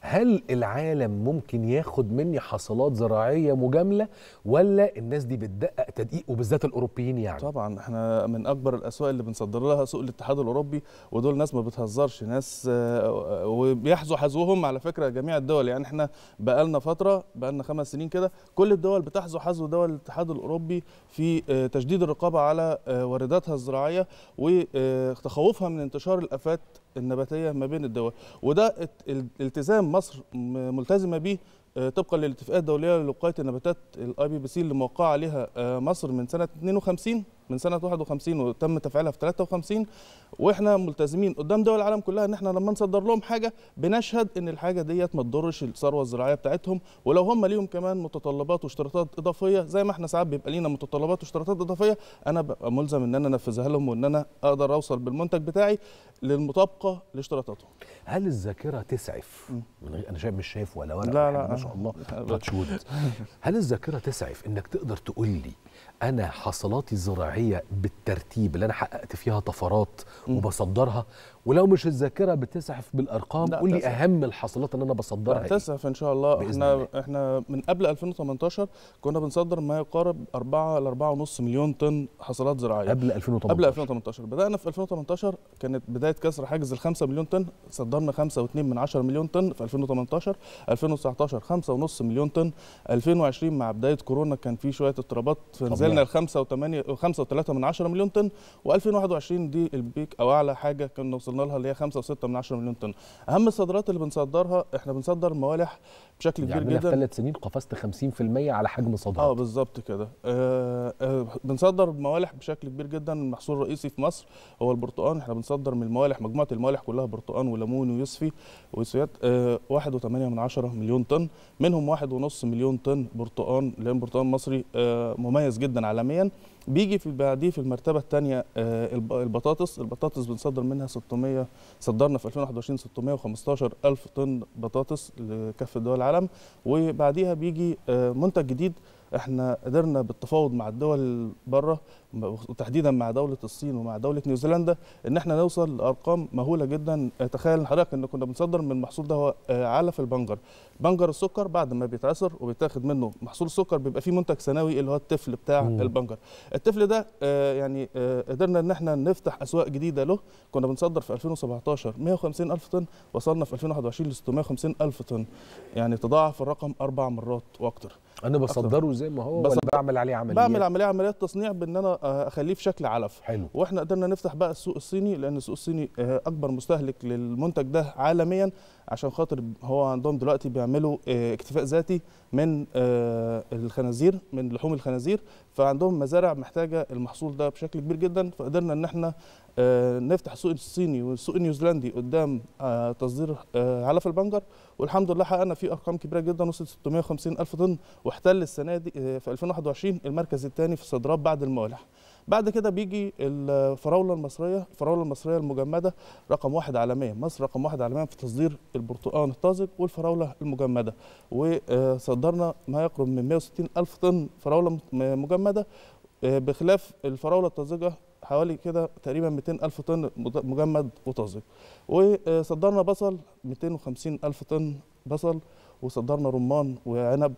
هل العالم ممكن ياخد مني حصلات زراعيه مجامله ولا الناس دي بتدقق تدقيق وبالذات الاوروبيين يعني طبعا احنا من اكبر الاسواق اللي بنصدر لها سوق الاتحاد الاوروبي ودول ناس ما بتهزرش ناس آه، وبيحزوا حزوهم على فكره جميع الدول يعني احنا بقالنا فتره بقالنا خمس سنين كده كل الدول بتحظو حزو دول الاتحاد الاوروبي في آه، تشديد الرقابه على آه، وارداتها الزراعيه وتخوفها من انتشار الافات النباتيه ما بين الدول وده التزام مصر ملتزمه بيه آه، طبقا للاتفاقات الدوليه لوقايه النباتات الاي بي بي سي اللي موقعه عليها آه، مصر من سنه 52 من سنه 51 وتم تفعيلها في 53 واحنا ملتزمين قدام دول العالم كلها ان احنا لما نصدر لهم حاجه بنشهد ان الحاجه ديت ما تضرش الثروه الزراعيه بتاعتهم ولو هم ليهم كمان متطلبات واشتراطات اضافيه زي ما احنا ساعات بيبقى لينا متطلبات واشتراطات اضافيه انا ببقى ملزم ان انا انفذها لهم وان انا اقدر اوصل بالمنتج بتاعي للمطابقه لاشتراطاتهم. هل الذاكره تسعف؟ من غير انا شايف مش شايف ولا ورق لا لا شاء الله تاتش هل الذاكره تسعف انك تقدر تقول لي انا حصلاتي الزراعيه بالترتيب اللي انا حققت فيها طفرات وبصدرها ولو مش الذاكره بتسعف بالارقام قول لي اهم الحصيلات اللي انا بصدرها إيه؟ تسعف ان شاء الله احنا الله. احنا من قبل 2018 كنا بنصدر ما يقارب 4 ل 4.5 مليون طن حصيلات زراعيه قبل 2018 قبل 2018 بدانا في 2018 كانت بدايه كسر حاجز ال 5 مليون طن صدرنا 5.2 من 10 مليون طن في 2018 2019 5.5 مليون طن 2020 مع بدايه كورونا كان في شويه اضطرابات فنزلنا ل 5.8 5.3 من 10 مليون طن و2021 دي البيك او اعلى حاجه كنا وصلنا لها اللي هي 5.6 من 10 مليون طن اهم الصادرات اللي بنصدرها احنا بنصدر موالح بشكل كبير يعني جدا في ثلاث سنين قفزت 50% على حجم الصادرات اه بالظبط كده آه آه بنصدر موالح بشكل كبير جدا المحصول الرئيسي في مصر هو البرتقال احنا بنصدر من الموالح مجموعه الموالح كلها برتقال وليمون ويوسفي ويسويات آه 1.8 من 10 مليون طن منهم 1.5 مليون طن برتقال لان برتقال مصري آه مميز جدا عالميا بيجي في بعديه في المرتبه الثانيه آه، البطاطس البطاطس بنصدر منها 600 صدرنا في 2021 615 الف طن بطاطس لكافه دول العالم وبعديها بيجي آه، منتج جديد احنا قدرنا بالتفاوض مع الدول بره وتحديدا مع دوله الصين ومع دوله نيوزيلندا ان احنا نوصل لارقام مهوله جدا آه، تخيل حضرتك ان كنا بنصدر من المحصول ده هو علف البنجر بنجر السكر بعد ما بيتعصر وبيتاخد منه محصول السكر بيبقى فيه منتج ثانوي اللي هو التفل بتاع مم. البنجر الطفل ده آه، يعني آه، قدرنا ان احنا نفتح اسواق جديده له كنا بنصدر في 2017 150 الف طن وصلنا في 2021 ل 650 الف طن يعني تضاعف الرقم اربع مرات واكتر انا بصدره زي ما هو بس بعمل عليه عمليات بعمل عمليه عمليات تصنيع بان انا اخليه في شكل علف حلو واحنا قدرنا نفتح بقى السوق الصيني لان السوق الصيني آه، اكبر مستهلك للمنتج ده عالميا عشان خاطر هو عندهم دلوقتي بيعملوا آه، اكتفاء ذاتي من آه، الخنازير من لحوم الخنازير فعندهم مزارع محتاجه المحصول ده بشكل كبير جدا فقدرنا ان احنا آه، نفتح السوق الصيني والسوق النيوزيلندي قدام آه، تصدير آه، علف البنجر والحمد لله حققنا فيه ارقام كبيره جدا وصلت 650 الف طن واحتل السنه دي في 2021 المركز الثاني في الصادرات بعد الموالح بعد كده بيجي الفراوله المصريه الفراوله المصريه المجمده رقم واحد عالميا مصر رقم واحد عالميا في تصدير البرتقال الطازج والفراوله المجمده وصدرنا ما يقرب من 160 الف طن فراوله مجمده بخلاف الفراوله الطازجه حوالي كده تقريبا 200 ألف طن مجمد وطازج وصدرنا بصل 250 ألف طن بصل وصدرنا رمان وعنب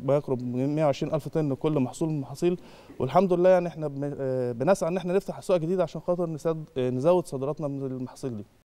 ما يقرب من 120 ألف طن كل محصول من المحاصيل والحمد لله يعني احنا آه، بنسعى ان احنا نفتح اسواق جديده عشان خاطر آه، نزود صادراتنا من المحاصيل دي